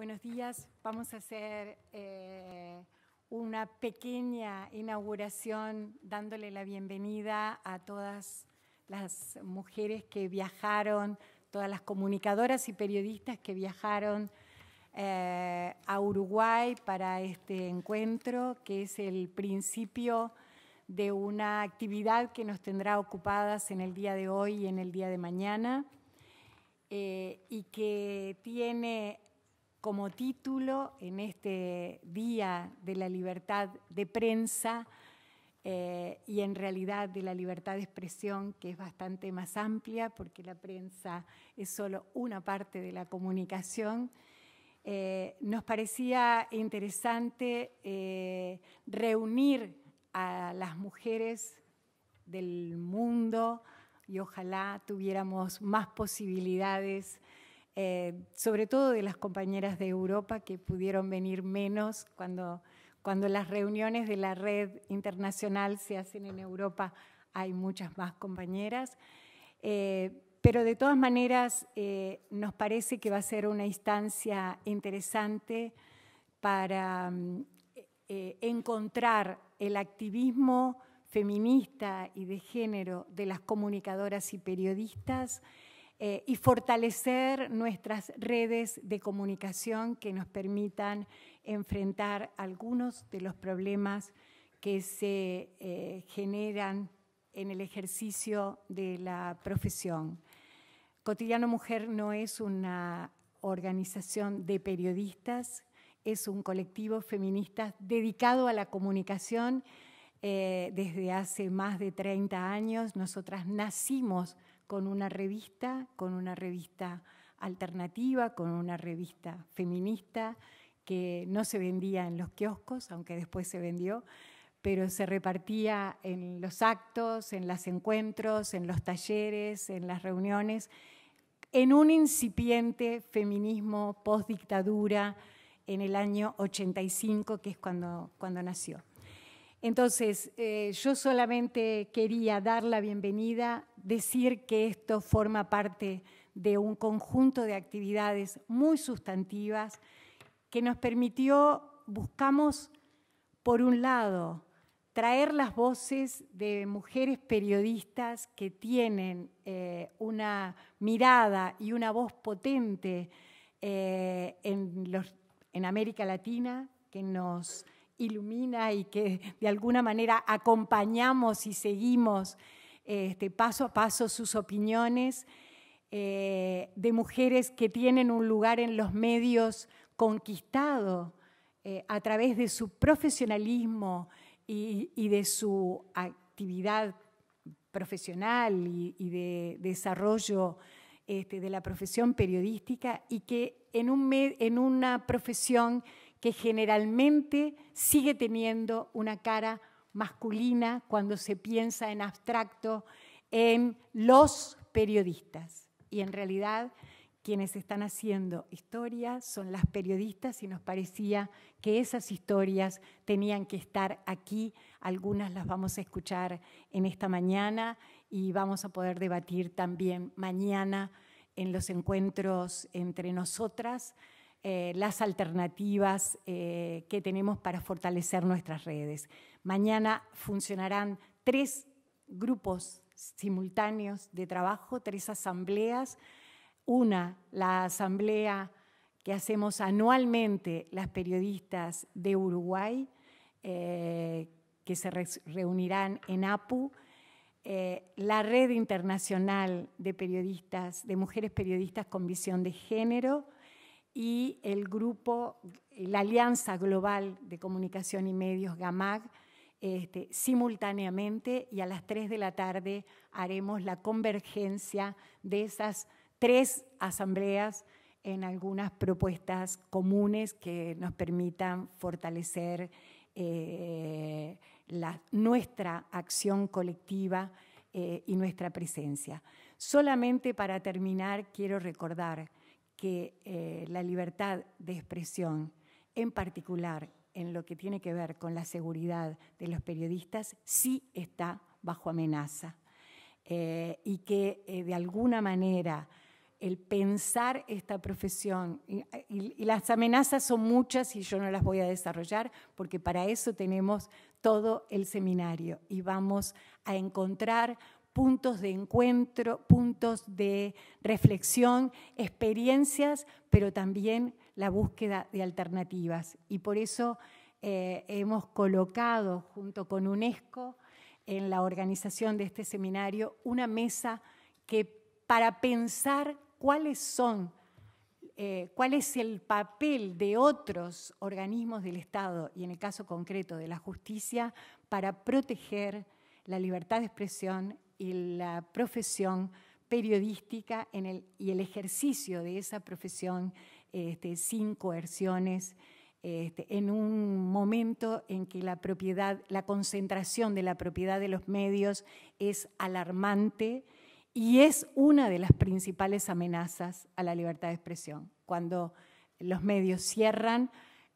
Buenos días. Vamos a hacer eh, una pequeña inauguración dándole la bienvenida a todas las mujeres que viajaron, todas las comunicadoras y periodistas que viajaron eh, a Uruguay para este encuentro, que es el principio de una actividad que nos tendrá ocupadas en el día de hoy y en el día de mañana, eh, y que tiene como título en este Día de la Libertad de Prensa eh, y en realidad de la libertad de expresión, que es bastante más amplia porque la prensa es solo una parte de la comunicación. Eh, nos parecía interesante eh, reunir a las mujeres del mundo y ojalá tuviéramos más posibilidades eh, sobre todo de las compañeras de Europa que pudieron venir menos cuando, las reuniones de la red internacional se hacen en Europa, hay muchas más compañeras. Eh, pero de todas maneras, eh, nos parece que va a ser una instancia interesante para mm, encontrar el activismo feminista y de género de las comunicadoras y periodistas eh, y fortalecer nuestras redes de comunicación que nos permitan enfrentar algunos de los problemas que se eh, generan en el ejercicio de la profesión. Cotidiano Mujer no es una organización de periodistas, es un colectivo feminista dedicado a la comunicación eh, desde hace más de 30 años. Nosotras nacimos con una revista, con una revista alternativa, con una revista feminista que no se vendía en los kioscos, aunque después se vendió, pero se repartía en los actos, en los encuentros, en los talleres, en las reuniones, en un incipiente feminismo dictadura en el año 85, que es cuando, cuando nació. Entonces, eh, yo solamente quería dar la bienvenida, decir que esto forma parte de un conjunto de actividades muy sustantivas que nos permitió, buscamos, por un lado, traer las voces de mujeres periodistas que tienen eh, una mirada y una voz potente eh, en América Latina, que nos ilumina y que de alguna manera acompañamos y seguimos este, paso a paso sus opiniones, eh, de mujeres que tienen un lugar en los medios conquistado eh, a través de su profesionalismo y, de su actividad profesional y, de, desarrollo este, de la profesión periodística y que en, un, en una profesión que generalmente sigue teniendo una cara masculina cuando se piensa en abstracto en los periodistas. Y en realidad quienes están haciendo historia son las periodistas y nos parecía que esas historias tenían que estar aquí. Algunas las vamos a escuchar en esta mañana y vamos a poder debatir también mañana en los encuentros entre nosotras. Eh, las alternativas eh, que tenemos para fortalecer nuestras redes. Mañana funcionarán tres grupos simultáneos de trabajo, tres asambleas. Una, la asamblea que hacemos anualmente las periodistas de Uruguay, eh, que se reunirán en APU. la Red Internacional de Periodistas, de Mujeres Periodistas con Visión de Género, y el grupo, la Alianza Global de Comunicación y Medios, GAMAG, este, simultáneamente y a las 3 de la tarde haremos la convergencia de esas tres asambleas en algunas propuestas comunes que nos permitan fortalecer eh, nuestra acción colectiva eh, y nuestra presencia. Solamente para terminar, quiero recordar que eh, la libertad de expresión, en particular en lo que tiene que ver con la seguridad de los periodistas, sí está bajo amenaza. Eh, y que eh, de alguna manera el pensar esta profesión, y, las amenazas son muchas y yo no las voy a desarrollar, porque para eso tenemos todo el seminario y vamos a encontrar puntos de encuentro, puntos de reflexión, experiencias, pero también la búsqueda de alternativas. Y por eso eh, hemos colocado junto con UNESCO en la organización de este seminario una mesa que para pensar cuáles son, eh, cuál es el papel de otros organismos del Estado y en el caso concreto de la justicia para proteger la libertad de expresión y la profesión periodística y el ejercicio de esa profesión este, sin coerciones, este, en un momento en que la concentración de la propiedad de los medios es alarmante y es una de las principales amenazas a la libertad de expresión. Cuando los medios cierran,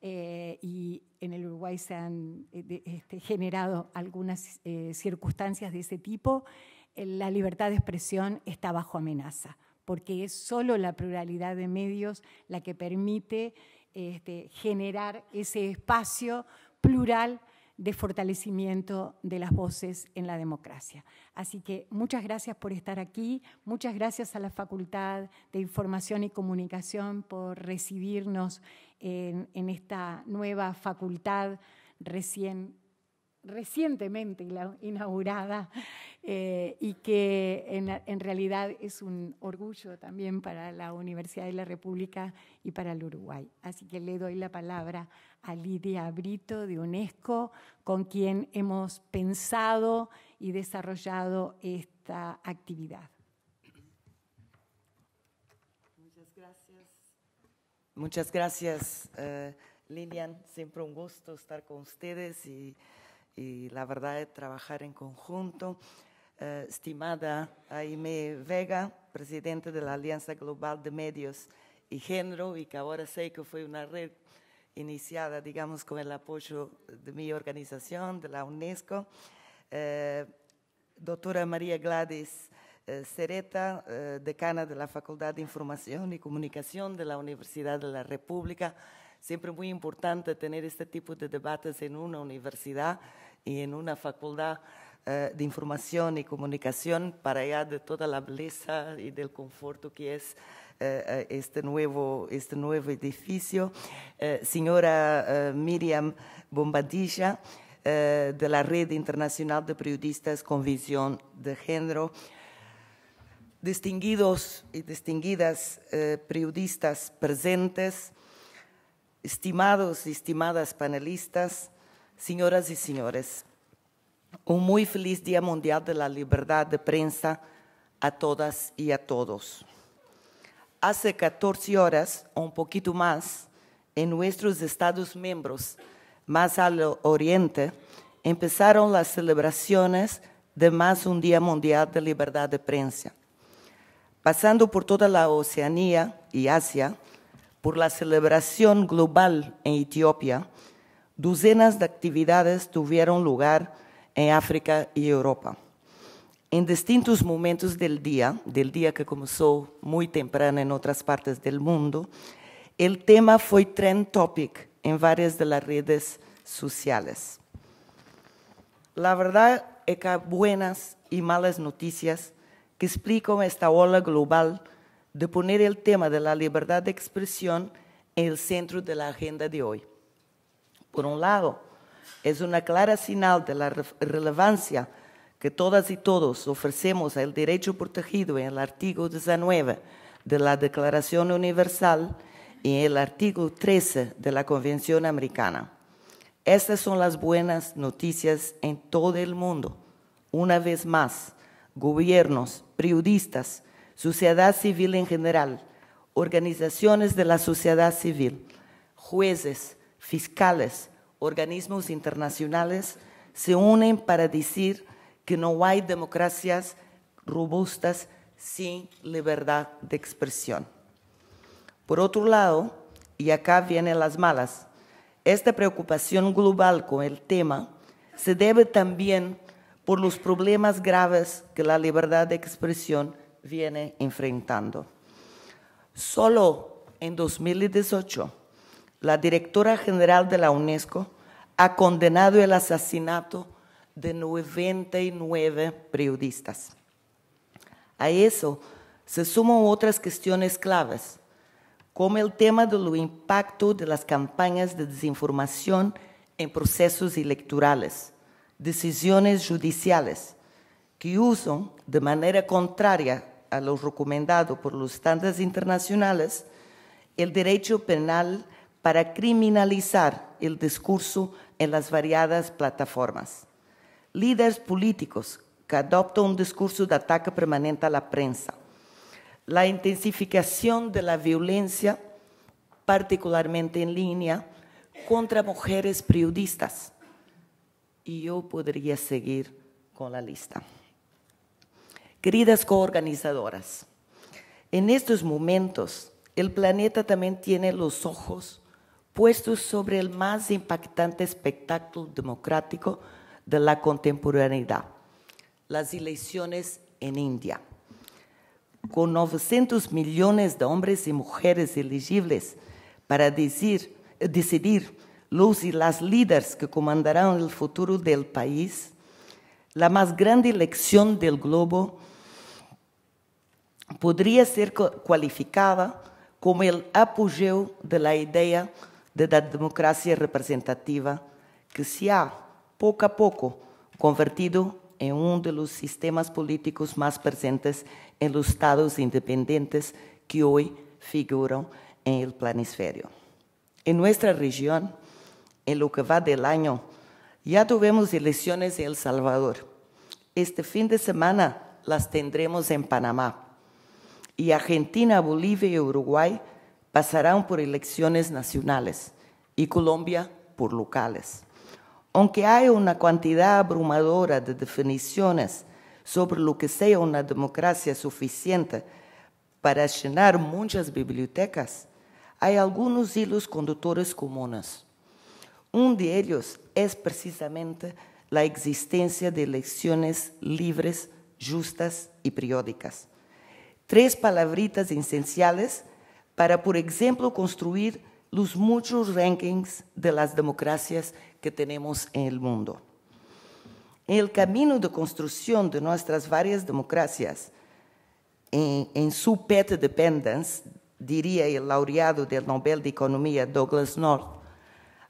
eh, y en el Uruguay se han eh, este, generado algunas eh, circunstancias de ese tipo, la libertad de expresión está bajo amenaza, porque es solo la pluralidad de medios la que permite este, generar ese espacio plural de fortalecimiento de las voces en la democracia. Así que muchas gracias por estar aquí, muchas gracias a la Facultad de Información y Comunicación por recibirnos en, esta nueva facultad recién recientemente inaugurada eh, y que en, realidad es un orgullo también para la Universidad de la República y para el Uruguay. Así que le doy la palabra a Lidia Brito de UNESCO, con quien hemos pensado y desarrollado esta actividad. Muchas gracias. Muchas gracias, eh, Lilian. Siempre un gusto estar con ustedes y y la verdad es trabajar en conjunto. Eh, estimada Aime Vega, Presidenta de la Alianza Global de Medios y Género, y que ahora sé que fue una red iniciada, digamos, con el apoyo de mi organización, de la UNESCO. Eh, doctora María Gladys eh, Cereta, decana de la Facultad de Información y Comunicación de la Universidad de la República. Siempre muy importante tener este tipo de debates en una universidad y en una facultad eh, de información y comunicación para allá de toda la belleza y del conforto que es eh, eh, este, nuevo, este nuevo edificio. señora Miriam Bombadilla, de la Red Internacional de Periodistas con Visión de Género, distinguidos y distinguidas periodistas presentes, estimados y estimadas panelistas, Señoras y señores, un muy feliz Día Mundial de la Libertad de Prensa a todas y a todos. Hace 14 horas, o un poquito más, en nuestros Estados miembros, más al oriente, empezaron las celebraciones de más un Día Mundial de Libertad de Prensa. Pasando por toda la Oceanía y Asia, por la celebración global en Etiopía, Docenas de actividades tuvieron lugar en África y Europa. En distintos momentos del día, del día que comenzó muy temprano en otras partes del mundo, el tema fue trend topic en varias de las redes sociales. La verdad es que hay buenas y malas noticias que explican esta ola global de poner el tema de la libertad de expresión en el centro de la agenda de hoy. Por un lado, es una clara señal de la relevancia que todas y todos ofrecemos al derecho protegido en el artículo 19 de la Declaración Universal y en el artículo 13 de la Convención Americana. Estas son las buenas noticias en todo el mundo. Una vez más, gobiernos, periodistas, sociedad civil en general, organizaciones de la sociedad civil, jueces, fiscales, organismos internacionales se unen para decir que no hay democracias robustas sin libertad de expresión. Por otro lado, y acá vienen las malas, esta preocupación global con el tema se debe también por los problemas graves que la libertad de expresión viene enfrentando. Solo en 2018, la directora general de la UNESCO ha condenado el asesinato de 99 periodistas. A eso se suman otras cuestiones claves, como el tema del impacto de las campañas de desinformación en procesos electorales, decisiones judiciales, que usan de manera contraria a lo recomendado por los estándares internacionales el derecho penal para criminalizar el discurso en las variadas plataformas. Líderes políticos que adoptan un discurso de ataque permanente a la prensa. La intensificación de la violencia, particularmente en línea, contra mujeres periodistas. Y yo podría seguir con la lista. Queridas coorganizadoras, en estos momentos el planeta también tiene los ojos puesto sobre el más impactante espectáculo democrático de la contemporaneidad, las elecciones en India. Con 900 millones de hombres y mujeres elegibles para decidir los y las líderes que comandarán el futuro del país, la más grande elección del globo podría ser cualificada como el apogeo de la idea de la democracia representativa que se ha, poco a poco, convertido en uno de los sistemas políticos más presentes en los estados independientes que hoy figuran en el planisferio. En nuestra región, en lo que va del año, ya tuvimos elecciones en El Salvador. Este fin de semana las tendremos en Panamá. Y Argentina, Bolivia y Uruguay pasarán por elecciones nacionales y Colombia por locales. Aunque hay una cantidad abrumadora de definiciones sobre lo que sea una democracia suficiente para llenar muchas bibliotecas, hay algunos hilos conductores comunes. Uno de ellos es precisamente la existencia de elecciones libres, justas y periódicas. Tres palabritas esenciales para, por ejemplo, construir los muchos rankings de las democracias que tenemos en el mundo. En el camino de construcción de nuestras varias democracias, en, su pet dependence, diría el laureado del Nobel de Economía Douglas North,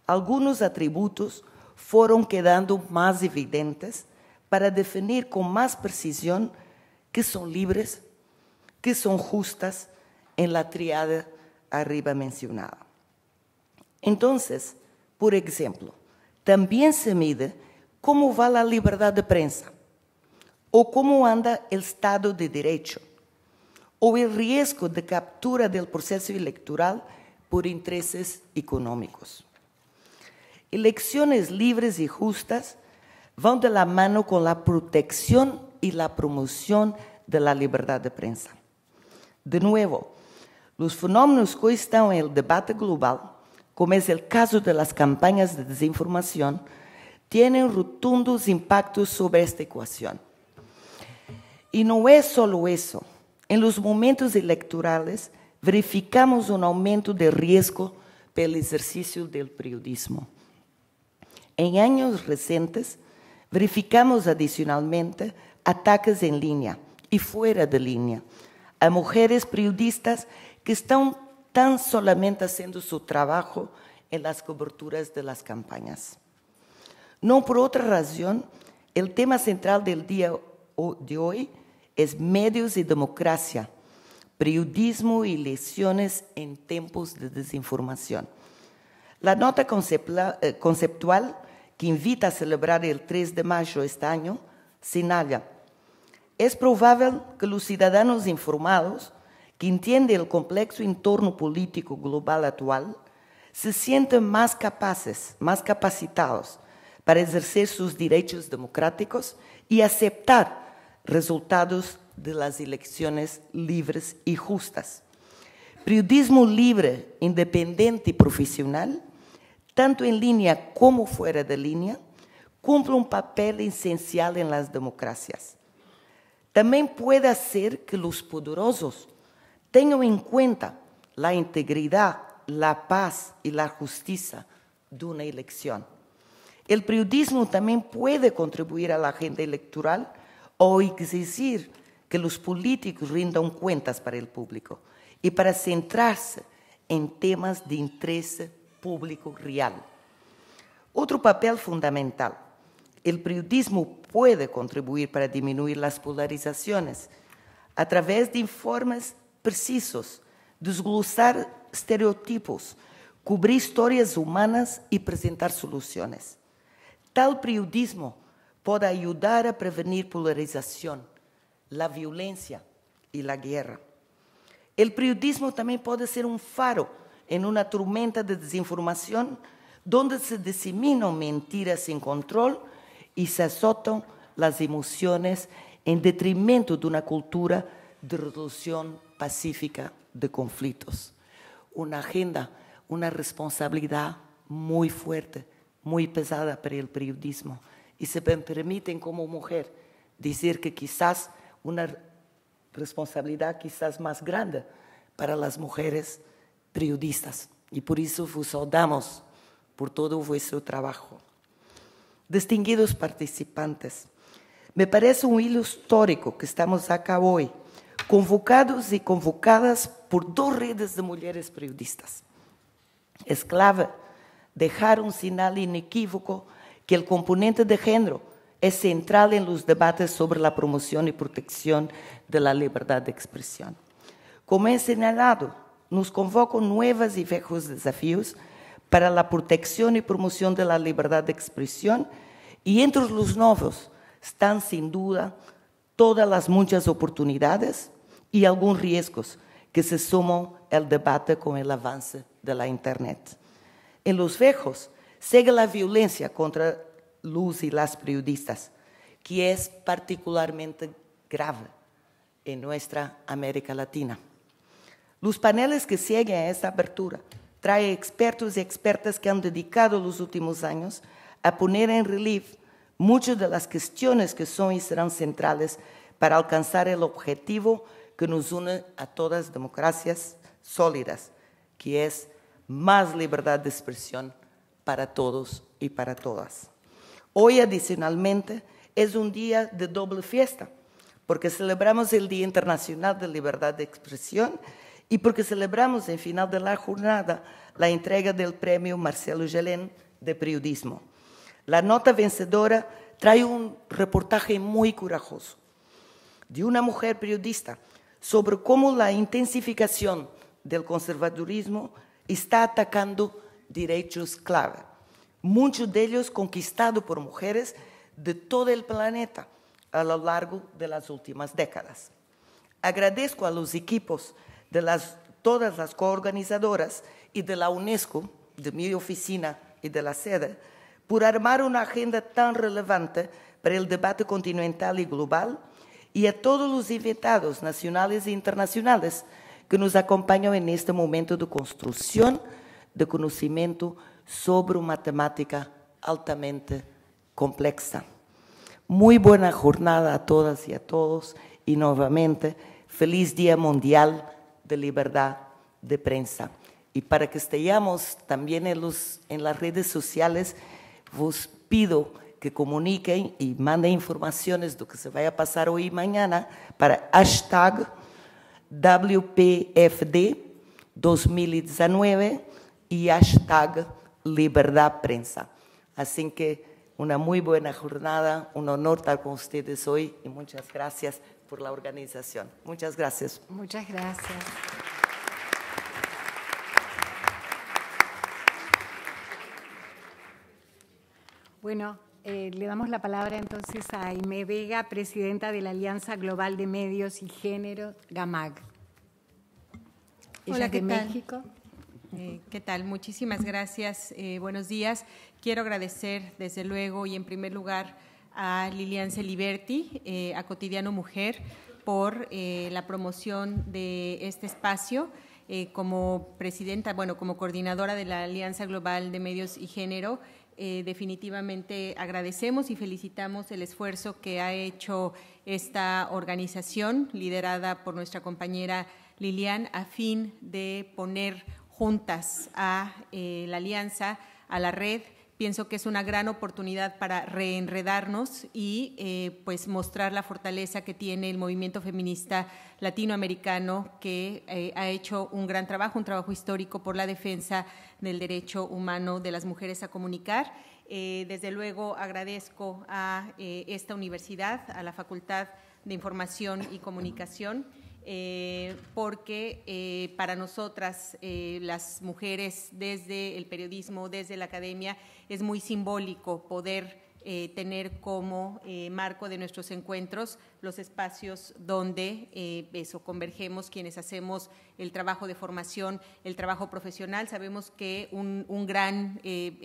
algunos atributos fueron quedando más evidentes para definir con más precisión qué son libres, qué son justas en la triada arriba mencionada. Entonces, por ejemplo, también se mide cómo va la libertad de prensa, o cómo anda el Estado de Derecho, o el riesgo de captura del proceso electoral por intereses económicos. Elecciones libres y justas van de la mano con la protección y la promoción de la libertad de prensa. De nuevo, los fenómenos que están en el debate global, como es el caso de las campañas de desinformación, tienen rotundos impactos sobre esta ecuación. Y no es solo eso. En los momentos electorales verificamos un aumento de riesgo el ejercicio del periodismo. En años recientes, verificamos adicionalmente ataques en línea y fuera de línea a mujeres periodistas que están tan solamente haciendo su trabajo en las coberturas de las campañas. No por otra razón, el tema central del día de hoy es medios y democracia, periodismo y lesiones en tiempos de desinformación. La nota eh, conceptual que invita a celebrar el 3 de mayo este año señala, es probable que los ciudadanos informados que entiende el complejo entorno político global actual, se sienten más capaces, más capacitados para ejercer sus derechos democráticos y aceptar resultados de las elecciones libres y justas. Periodismo libre, independiente y profesional, tanto en línea como fuera de línea, cumple un papel esencial en las democracias. También puede hacer que los poderosos tengan en cuenta la integridad, la paz y la justicia de una elección. El periodismo también puede contribuir a la agenda electoral o exigir que los políticos rindan cuentas para el público y para centrarse en temas de interés público real. Otro papel fundamental, el periodismo puede contribuir para disminuir las polarizaciones a través de informes precisos, desglosar estereotipos, cubrir historias humanas y presentar soluciones. Tal periodismo puede ayudar a prevenir polarización, la violencia y la guerra. El periodismo también puede ser un faro en una tormenta de desinformación donde se diseminan mentiras sin control y se azotan las emociones en detrimento de una cultura de reducción pacífica de conflictos. Una agenda, una responsabilidad muy fuerte, muy pesada para el periodismo. Y se me permiten como mujer decir que quizás una responsabilidad quizás más grande para las mujeres periodistas. Y por eso vos damos por todo vuestro trabajo. Distinguidos participantes, me parece un hilo histórico que estamos acá hoy convocados y convocadas por dos redes de mujeres periodistas. Esclava dejar un sinal inequívoco que el componente de género es central en los debates sobre la promoción y protección de la libertad de expresión. Como he señalado, nos convocan nuevas y viejos desafíos para la protección y promoción de la libertad de expresión, y entre los nuevos están sin duda todas las muchas oportunidades y algunos riesgos que se suman al debate con el avance de la internet. En Los viejos sigue la violencia contra luz y las periodistas, que es particularmente grave en nuestra América Latina. Los paneles que siguen a esta apertura traen expertos y expertas que han dedicado los últimos años a poner en relieve muchas de las cuestiones que son y serán centrales para alcanzar el objetivo que nos une a todas democracias sólidas, que es más libertad de expresión para todos y para todas. Hoy, adicionalmente, es un día de doble fiesta, porque celebramos el Día Internacional de Libertad de Expresión y porque celebramos en final de la jornada la entrega del premio Marcelo Gelén de Periodismo. La nota vencedora trae un reportaje muy corajoso de una mujer periodista sobre cómo la intensificación del conservadurismo está atacando derechos clave, muchos de ellos conquistados por mujeres de todo el planeta a lo largo de las últimas décadas. Agradezco a los equipos de todas las coorganizadoras y de la UNESCO, de mi oficina y de la sede, por armar una agenda tan relevante para el debate continental y global, y a todos los invitados nacionales e internacionales que nos acompañan en este momento de construcción de conocimiento sobre una temática altamente compleja. Muy buena jornada a todas y a todos y nuevamente feliz Día Mundial de Libertad de Prensa. Y para que estemos también en, los, en las redes sociales, vos pido que comuniquen y manden informaciones de lo que se a pasar hoy y mañana para hashtag WPFD 2019 y hashtag Libertad Prensa. Así que una muy buena jornada, un honor estar con ustedes hoy y muchas gracias por la organización. Muchas gracias. Muchas gracias. Bueno, eh, le damos la palabra entonces a Aime Vega, presidenta de la Alianza Global de Medios y Género, GAMAG. Hola, ¿qué tal? México. Eh, ¿Qué tal? Muchísimas gracias. Eh, buenos días. Quiero agradecer, desde luego, y en primer lugar, a Lilian Celiberti, a Cotidiano Mujer, por la promoción de este espacio. como presidenta, bueno, como coordinadora de la Alianza Global de Medios y Género, eh, definitivamente agradecemos y felicitamos el esfuerzo que ha hecho esta organización liderada por nuestra compañera Lilian a fin de poner juntas a eh, la alianza, a la red. Pienso que es una gran oportunidad para reenredarnos y eh, pues mostrar la fortaleza que tiene el movimiento feminista latinoamericano que ha hecho un gran trabajo, un trabajo histórico por la defensa del derecho humano de las mujeres a comunicar. Eh, desde luego agradezco a eh, esta universidad, a la Facultad de Información y Comunicación, eh, porque para nosotras, las mujeres, desde el periodismo, desde la academia, es muy simbólico poder tener como marco de nuestros encuentros los espacios donde eh, eso convergemos quienes hacemos el trabajo de formación, el trabajo profesional. Sabemos que un, gran, eh,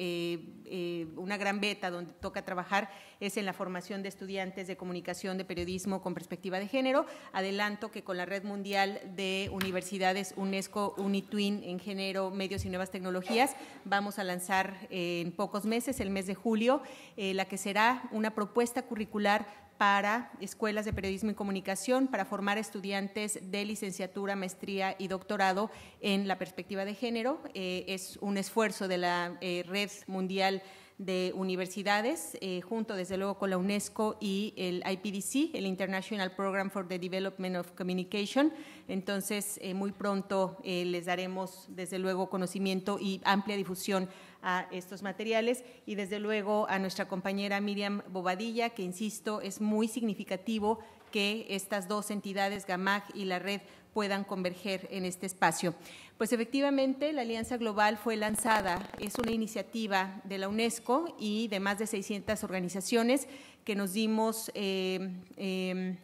eh, una gran beta donde toca trabajar es en la formación de estudiantes de comunicación, de periodismo con perspectiva de género. Adelanto que con la Red Mundial de Universidades UNESCO, UNITWIN, en género, medios y nuevas tecnologías, vamos a lanzar en pocos meses, el mes de julio, la que será una propuesta curricular para escuelas de periodismo y comunicación para formar estudiantes de licenciatura, maestría y doctorado en la perspectiva de género. Eh, es un esfuerzo de la eh, Red Mundial de Universidades, eh, junto desde luego con la UNESCO y el IPDC, el International Program for the Development of Communication. Entonces, muy pronto les daremos desde luego conocimiento y amplia difusión a estos materiales y desde luego a nuestra compañera Miriam Bobadilla, que insisto, es muy significativo que estas dos entidades, GAMAG y la red, puedan converger en este espacio. Pues efectivamente, la Alianza Global fue lanzada, es una iniciativa de la UNESCO y de más de 600 organizaciones que nos dimos eh, eh,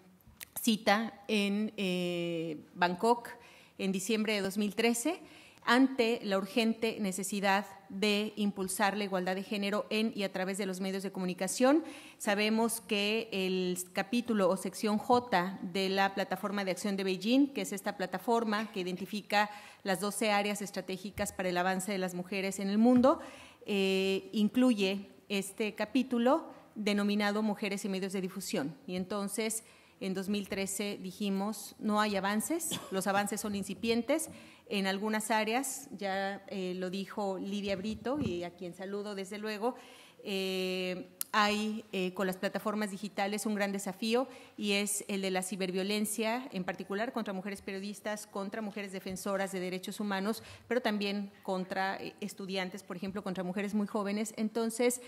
cita en eh, Bangkok en diciembre de 2013 ante la urgente necesidad de impulsar la igualdad de género en y a través de los medios de comunicación. Sabemos que el capítulo o sección J de la Plataforma de Acción de Beijing, que es esta plataforma que identifica las 12 áreas estratégicas para el avance de las mujeres en el mundo, eh, incluye este capítulo denominado Mujeres y Medios de Difusión. Y entonces, en 2013 dijimos, no hay avances, los avances son incipientes en algunas áreas, ya eh, lo dijo Lidia Brito y a quien saludo desde luego, eh, hay eh, con las plataformas digitales un gran desafío y es el de la ciberviolencia, en particular contra mujeres periodistas, contra mujeres defensoras de derechos humanos, pero también contra estudiantes, por ejemplo, contra mujeres muy jóvenes. Entonces,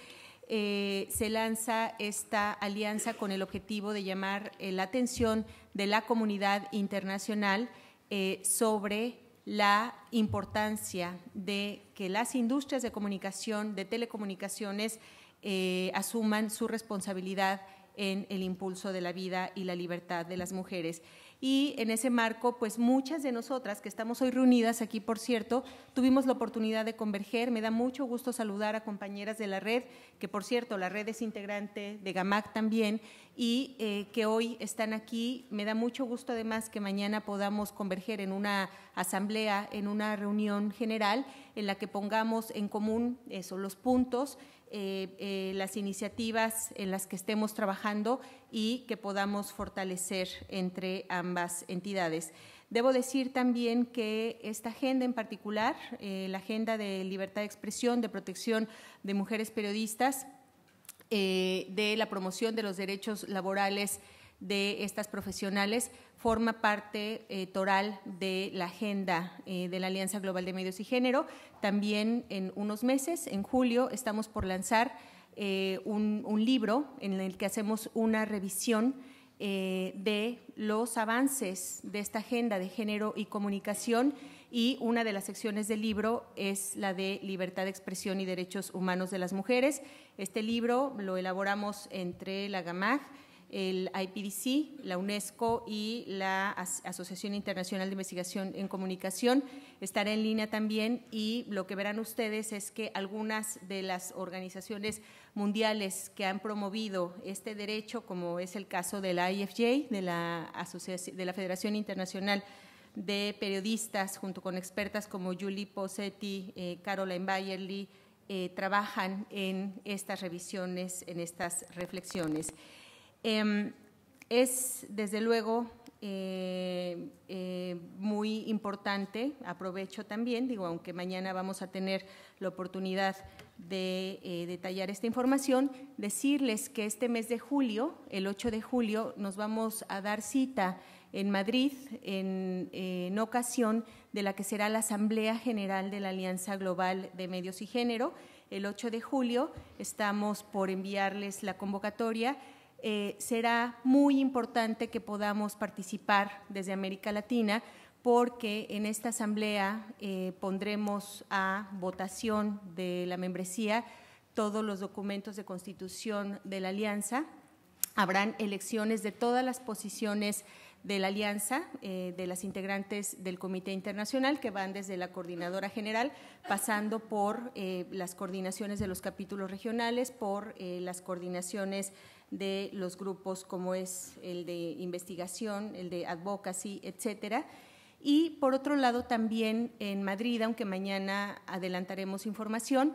se lanza esta alianza con el objetivo de llamar la atención de la comunidad internacional sobre la importancia de que las industrias de comunicación, de telecomunicaciones, eh, asuman su responsabilidad en el impulso de la vida y la libertad de las mujeres y en ese marco, pues muchas de nosotras que estamos hoy reunidas aquí, por cierto, tuvimos la oportunidad de converger. Me da mucho gusto saludar a compañeras de la red, que por cierto, la red es integrante de GAMAC también, y eh, que hoy están aquí. Me da mucho gusto además que mañana podamos converger en una asamblea, en una reunión general en la que pongamos en común eso, los puntos eh, eh, las iniciativas en las que estemos trabajando y que podamos fortalecer entre ambas entidades. Debo decir también que esta agenda en particular, eh, la agenda de libertad de expresión, de protección de mujeres periodistas, de la promoción de los derechos laborales de estas profesionales forma parte eh, toral de la agenda eh, de la Alianza Global de Medios y Género. También en unos meses, en julio, estamos por lanzar eh, un, un, libro en el que hacemos una revisión de los avances de esta agenda de género y comunicación y una de las secciones del libro es la de libertad de expresión y derechos humanos de las mujeres. Este libro lo elaboramos entre la GAMAG, el IPDC, la UNESCO y la Asociación Internacional de Investigación en Comunicación. estarán en línea también y lo que verán ustedes es que algunas de las organizaciones mundiales que han promovido este derecho, como es el caso de la IFJ, de la, Federación Internacional de Periodistas, junto con expertas como Julie Posetti, eh, Caroline Bayerly, eh, trabajan en estas revisiones, en estas reflexiones. Em, es, desde luego, eh, eh, muy importante, aprovecho también, digo, aunque mañana vamos a tener la oportunidad de eh, detallar esta información, decirles que este mes de julio, el 8 de julio, nos vamos a dar cita en Madrid en, en ocasión de la que será la Asamblea General de la Alianza Global de Medios y Género. El 8 de julio estamos por enviarles la convocatoria eh, será muy importante que podamos participar desde América Latina porque en esta asamblea eh, pondremos a votación de la membresía todos los documentos de constitución de la alianza. Habrán elecciones de todas las posiciones de la alianza, eh, de las integrantes del Comité Internacional, que van desde la coordinadora general, pasando por las coordinaciones de los capítulos regionales, por las coordinaciones de los grupos como es el de investigación, el de advocacy, etcétera. Y por otro lado, también en Madrid, aunque mañana adelantaremos información,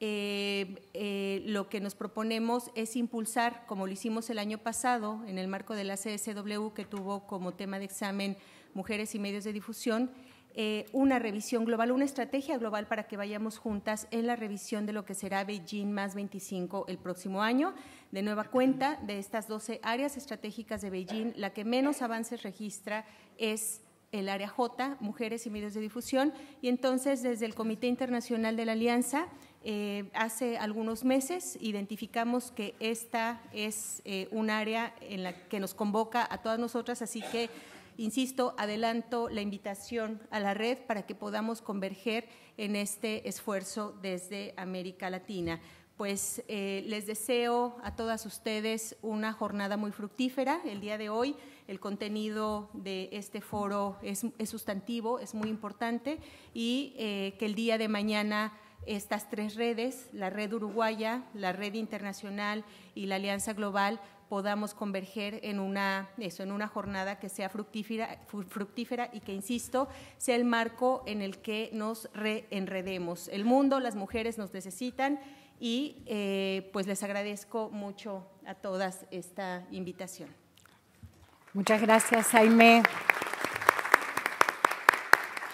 eh, eh, lo que nos proponemos es impulsar, como lo hicimos el año pasado en el marco de la CSW, que tuvo como tema de examen mujeres y medios de difusión, eh, una revisión global, una estrategia global para que vayamos juntas en la revisión de lo que será Beijing más 25 el próximo año. De nueva cuenta, de estas 12 áreas estratégicas de Beijing, la que menos avances registra es el área J, mujeres y medios de difusión, y entonces desde el Comité Internacional de la Alianza, eh, hace algunos meses identificamos que esta es eh, un área en la que nos convoca a todas nosotras, así que Insisto, adelanto la invitación a la red para que podamos converger en este esfuerzo desde América Latina. Pues eh, les deseo a todas ustedes una jornada muy fructífera el día de hoy. El contenido de este foro es, sustantivo, es muy importante y eh, que el día de mañana estas tres redes, la red uruguaya, la red internacional y la alianza global, podamos converger en una, eso, en una jornada que sea fructífera, fructífera y que, insisto, sea el marco en el que nos reenredemos. El mundo, las mujeres nos necesitan y eh, pues les agradezco mucho a todas esta invitación. Muchas gracias, Jaime.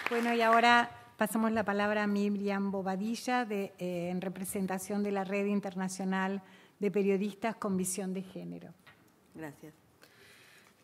Bueno, y ahora pasamos la palabra a Miriam Bobadilla de, eh, en representación de la Red Internacional de periodistas con visión de género. Gracias.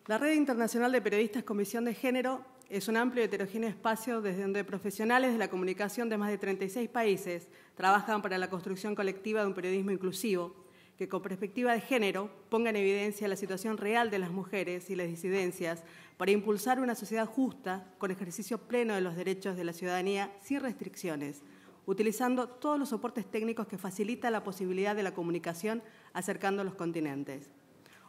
La Red Internacional de Periodistas con Visión de Género es un amplio y heterogéneo espacio desde donde profesionales de la comunicación de más de 36 países trabajan para la construcción colectiva de un periodismo inclusivo que con perspectiva de género ponga en evidencia la situación real de las mujeres y las disidencias para impulsar una sociedad justa con ejercicio pleno de los derechos de la ciudadanía sin restricciones, utilizando todos los soportes técnicos que facilita la posibilidad de la comunicación acercando los continentes.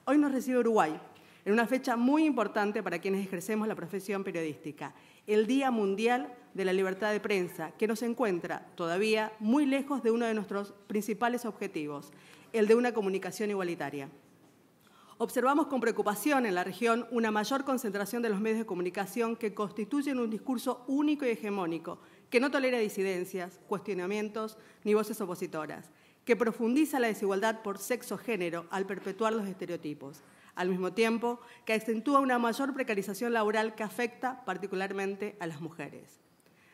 Hoy nos recibe Uruguay, en una fecha muy importante para quienes ejercemos la profesión periodística, el Día Mundial de la Libertad de Prensa, que nos encuentra todavía muy lejos de uno de nuestros principales objetivos, el de una comunicación igualitaria. Observamos con preocupación en la región una mayor concentración de los medios de comunicación que constituyen un discurso único y hegemónico, que no tolera disidencias, cuestionamientos ni voces opositoras, que profundiza la desigualdad por sexo-género al perpetuar los estereotipos, al mismo tiempo que acentúa una mayor precarización laboral que afecta particularmente a las mujeres.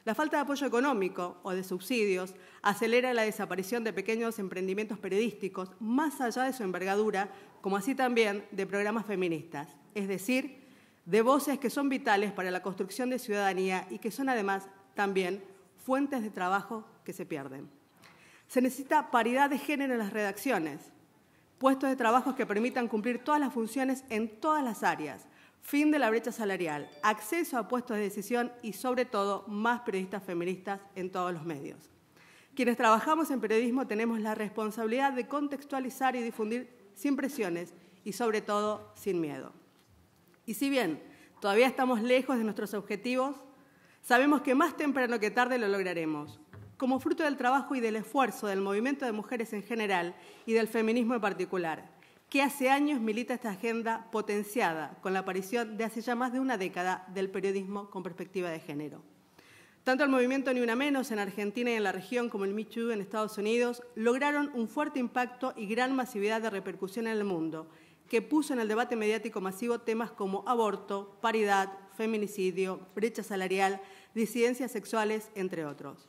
La falta de apoyo económico o de subsidios acelera la desaparición de pequeños emprendimientos periodísticos más allá de su envergadura, como así también de programas feministas, es decir, de voces que son vitales para la construcción de ciudadanía y que son además también fuentes de trabajo que se pierden. Se necesita paridad de género en las redacciones, puestos de trabajo que permitan cumplir todas las funciones en todas las áreas, fin de la brecha salarial, acceso a puestos de decisión y, sobre todo, más periodistas feministas en todos los medios. Quienes trabajamos en periodismo tenemos la responsabilidad de contextualizar y difundir sin presiones y, sobre todo, sin miedo. Y si bien todavía estamos lejos de nuestros objetivos, Sabemos que más temprano que tarde lo lograremos. Como fruto del trabajo y del esfuerzo del movimiento de mujeres en general y del feminismo en particular, que hace años milita esta agenda potenciada con la aparición de hace ya más de una década del periodismo con perspectiva de género. Tanto el movimiento Ni Una Menos en Argentina y en la región como el Me Too en Estados Unidos lograron un fuerte impacto y gran masividad de repercusión en el mundo, que puso en el debate mediático masivo temas como aborto, paridad, feminicidio, brecha salarial, disidencias sexuales, entre otros.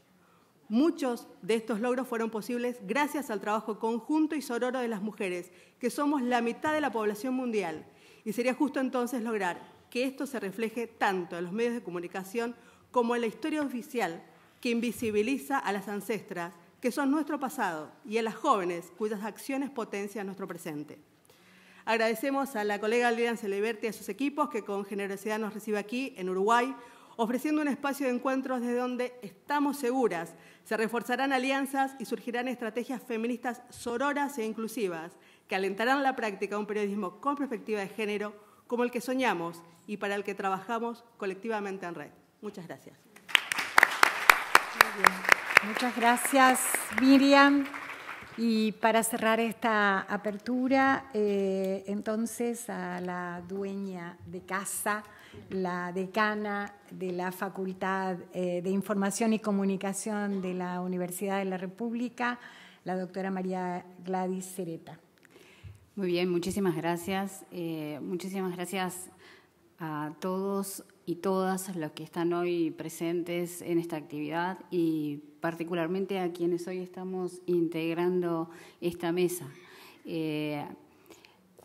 Muchos de estos logros fueron posibles gracias al trabajo conjunto y sororo de las mujeres, que somos la mitad de la población mundial, y sería justo entonces lograr que esto se refleje tanto en los medios de comunicación como en la historia oficial, que invisibiliza a las ancestras, que son nuestro pasado, y a las jóvenes, cuyas acciones potencian nuestro presente. Agradecemos a la colega Lilian Celeberti y a sus equipos que con generosidad nos recibe aquí en Uruguay ofreciendo un espacio de encuentros desde donde estamos seguras. Se reforzarán alianzas y surgirán estrategias feministas sororas e inclusivas que alentarán la práctica de un periodismo con perspectiva de género como el que soñamos y para el que trabajamos colectivamente en red. Muchas gracias. Muchas gracias, Miriam. Y para cerrar esta apertura, eh, entonces a la dueña de casa la decana de la Facultad eh, de Información y Comunicación de la Universidad de la República, la doctora María Gladys Cereta. Muy bien, muchísimas gracias. Eh, muchísimas gracias a todos y todas los que están hoy presentes en esta actividad y particularmente a quienes hoy estamos integrando esta mesa. Eh,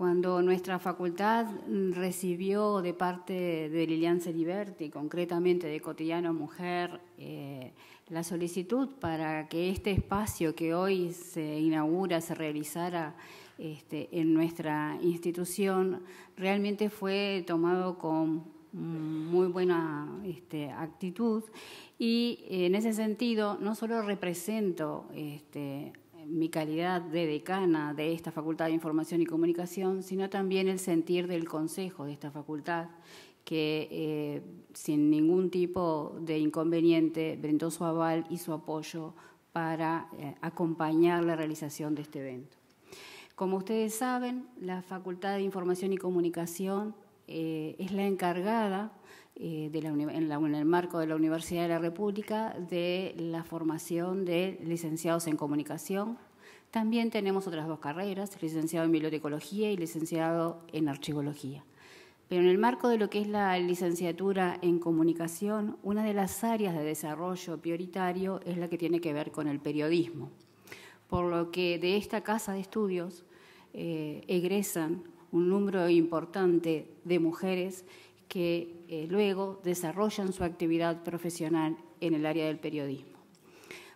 cuando nuestra facultad recibió de parte de Lilian Celiberti, concretamente de Cotidiano Mujer, eh, la solicitud para que este espacio que hoy se inaugura, se realizara este, en nuestra institución, realmente fue tomado con muy buena este, actitud y en ese sentido no solo represento este, mi calidad de decana de esta Facultad de Información y Comunicación, sino también el sentir del Consejo de esta facultad, que eh, sin ningún tipo de inconveniente brindó su aval y su apoyo para eh, acompañar la realización de este evento. Como ustedes saben, la Facultad de Información y Comunicación eh, es la encargada eh, en, el marco de la Universidad de la República de la formación de licenciados en comunicación. También tenemos otras dos carreras, licenciado en bibliotecología y licenciado en archivología. Pero en el marco de lo que es la licenciatura en comunicación, una de las áreas de desarrollo prioritario es la que tiene que ver con el periodismo. Por lo que de esta casa de estudios eh, egresan un número importante de mujeres que eh, luego desarrollan su actividad profesional en el área del periodismo.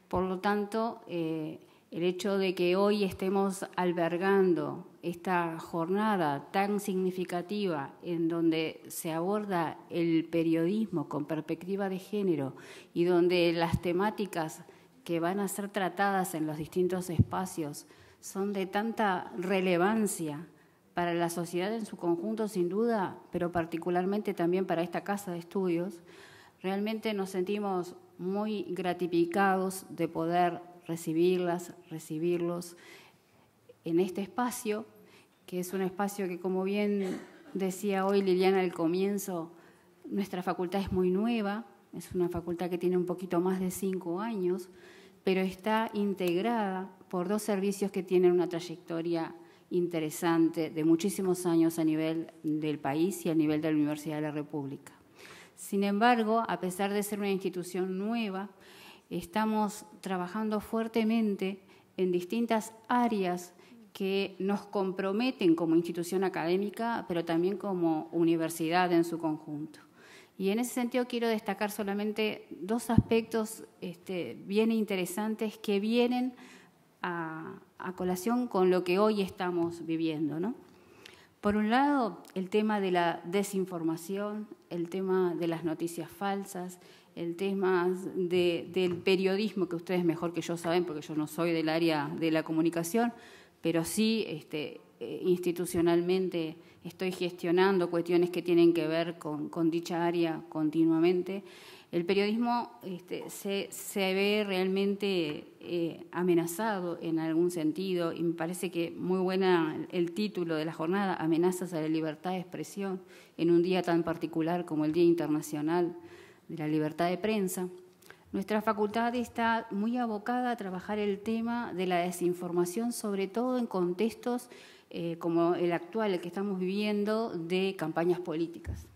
Por lo tanto, eh, el hecho de que hoy estemos albergando esta jornada tan significativa en donde se aborda el periodismo con perspectiva de género y donde las temáticas que van a ser tratadas en los distintos espacios son de tanta relevancia para la sociedad en su conjunto, sin duda, pero particularmente también para esta casa de estudios, realmente nos sentimos muy gratificados de poder recibirlas, recibirlos en este espacio, que es un espacio que, como bien decía hoy Liliana al comienzo, nuestra facultad es muy nueva, es una facultad que tiene un poquito más de cinco años, pero está integrada por dos servicios que tienen una trayectoria interesante de muchísimos años a nivel del país y a nivel de la Universidad de la República. Sin embargo, a pesar de ser una institución nueva, estamos trabajando fuertemente en distintas áreas que nos comprometen como institución académica, pero también como universidad en su conjunto. Y en ese sentido quiero destacar solamente dos aspectos este, bien interesantes que vienen a, colación con lo que hoy estamos viviendo. Por un lado, el tema de la desinformación, el tema de las noticias falsas, el tema del periodismo, que ustedes mejor que yo saben, porque yo no soy del área de la comunicación, pero sí este, eh, institucionalmente estoy gestionando cuestiones que tienen que ver con dicha área continuamente el periodismo este, se, ve realmente eh, amenazado en algún sentido y me parece que muy buena el título de la jornada, Amenazas a la libertad de expresión, en un día tan particular como el Día Internacional de la Libertad de Prensa. Nuestra facultad está muy abocada a trabajar el tema de la desinformación, sobre todo en contextos eh, como el actual, el que estamos viviendo, de campañas políticas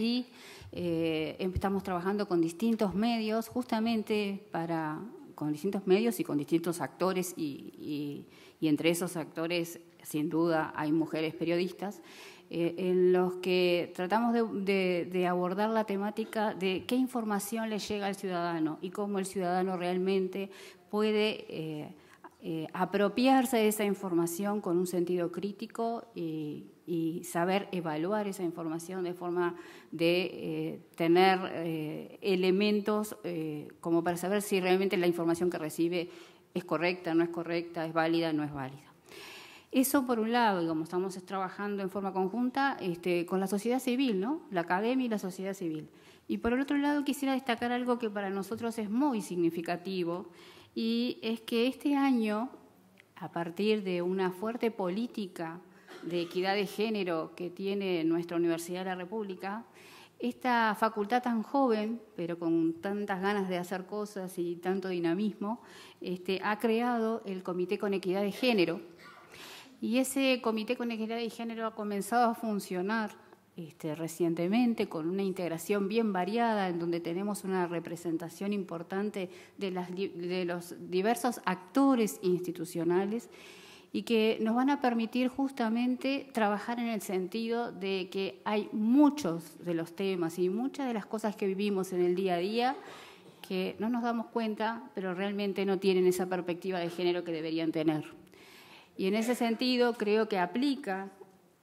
y eh, estamos trabajando con distintos medios justamente para con distintos medios y con distintos actores y, entre esos actores sin duda hay mujeres periodistas eh, en los que tratamos de, abordar la temática de qué información le llega al ciudadano y cómo el ciudadano realmente puede eh, eh, apropiarse de esa información con un sentido crítico eh, y, saber evaluar esa información de forma de eh, tener elementos como para saber si realmente la información que recibe es correcta, no es correcta, es válida, no es válida. Eso por un lado, como estamos trabajando en forma conjunta este, con la sociedad civil, ¿no? La academia y la sociedad civil. Y por el otro lado quisiera destacar algo que para nosotros es muy significativo, y es que este año, a partir de una fuerte política de equidad de género que tiene nuestra Universidad de la República, esta facultad tan joven, pero con tantas ganas de hacer cosas y tanto dinamismo, este, ha creado el Comité con Equidad de Género. Y ese Comité con Equidad de Género ha comenzado a funcionar este, recientemente con una integración bien variada en donde tenemos una representación importante de, de los diversos actores institucionales y que nos van a permitir justamente trabajar en el sentido de que hay muchos de los temas y muchas de las cosas que vivimos en el día a día que no nos damos cuenta, pero realmente no tienen esa perspectiva de género que deberían tener. Y en ese sentido creo que aplica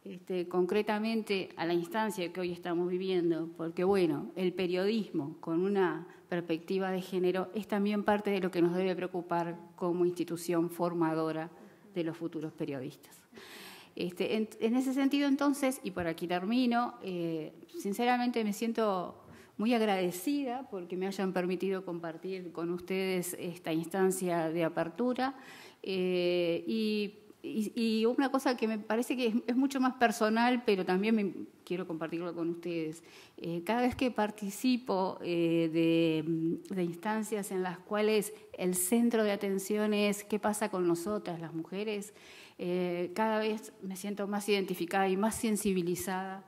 este, concretamente a la instancia que hoy estamos viviendo, porque bueno, el periodismo con una perspectiva de género es también parte de lo que nos debe preocupar como institución formadora de los futuros periodistas. Este, en, ese sentido, entonces, y por aquí termino, eh, sinceramente me siento muy agradecida porque me hayan permitido compartir con ustedes esta instancia de apertura eh, y y, una cosa que me parece que es, mucho más personal, pero también quiero compartirlo con ustedes. Eh, cada vez que participo eh, de, instancias en las cuales el centro de atención es qué pasa con nosotras, las mujeres, eh, cada vez me siento más identificada y más sensibilizada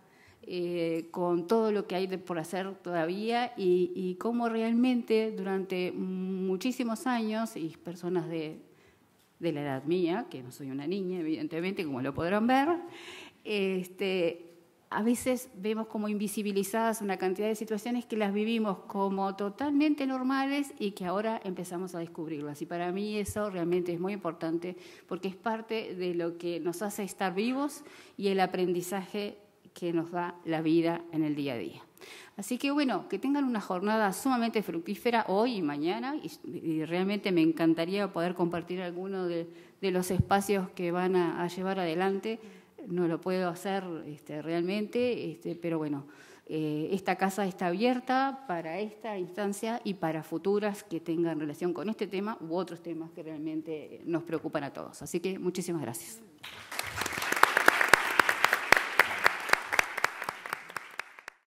con todo lo que hay por hacer todavía y, y cómo realmente durante muchísimos años y personas de de la edad mía, que no soy una niña, evidentemente, como lo podrán ver, este, a veces vemos como invisibilizadas una cantidad de situaciones que las vivimos como totalmente normales y que ahora empezamos a descubrirlas. Y para mí eso realmente es muy importante porque es parte de lo que nos hace estar vivos y el aprendizaje que nos da la vida en el día a día. Así que bueno, que tengan una jornada sumamente fructífera hoy y mañana y, realmente me encantaría poder compartir alguno de, los espacios que van a, llevar adelante. No lo puedo hacer este, realmente, este, pero bueno, eh, esta casa está abierta para esta instancia y para futuras que tengan relación con este tema u otros temas que realmente nos preocupan a todos. Así que muchísimas gracias.